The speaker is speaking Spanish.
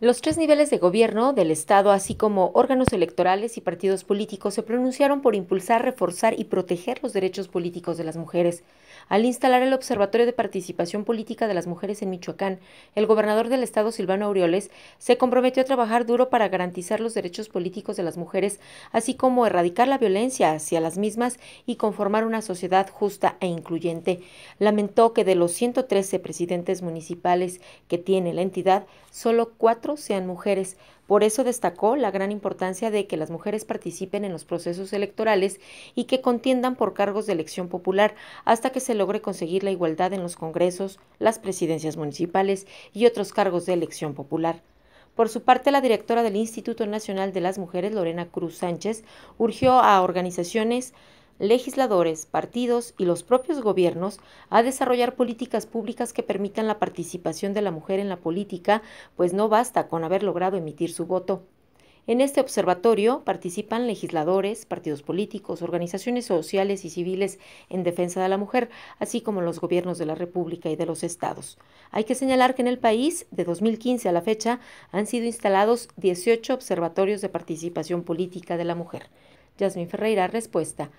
Los tres niveles de gobierno del Estado, así como órganos electorales y partidos políticos, se pronunciaron por impulsar, reforzar y proteger los derechos políticos de las mujeres. Al instalar el Observatorio de Participación Política de las Mujeres en Michoacán, el gobernador del Estado, Silvano Aureoles, se comprometió a trabajar duro para garantizar los derechos políticos de las mujeres, así como erradicar la violencia hacia las mismas y conformar una sociedad justa e incluyente. Lamentó que de los 113 presidentes municipales que tiene la entidad, solo cuatro sean mujeres. Por eso destacó la gran importancia de que las mujeres participen en los procesos electorales y que contiendan por cargos de elección popular hasta que se logre conseguir la igualdad en los congresos, las presidencias municipales y otros cargos de elección popular. Por su parte, la directora del Instituto Nacional de las Mujeres, Lorena Cruz Sánchez, urgió a organizaciones legisladores, partidos y los propios gobiernos a desarrollar políticas públicas que permitan la participación de la mujer en la política, pues no basta con haber logrado emitir su voto. En este observatorio participan legisladores, partidos políticos, organizaciones sociales y civiles en defensa de la mujer, así como los gobiernos de la República y de los estados. Hay que señalar que en el país, de 2015 a la fecha, han sido instalados 18 observatorios de participación política de la mujer. Yasmin Ferreira, respuesta.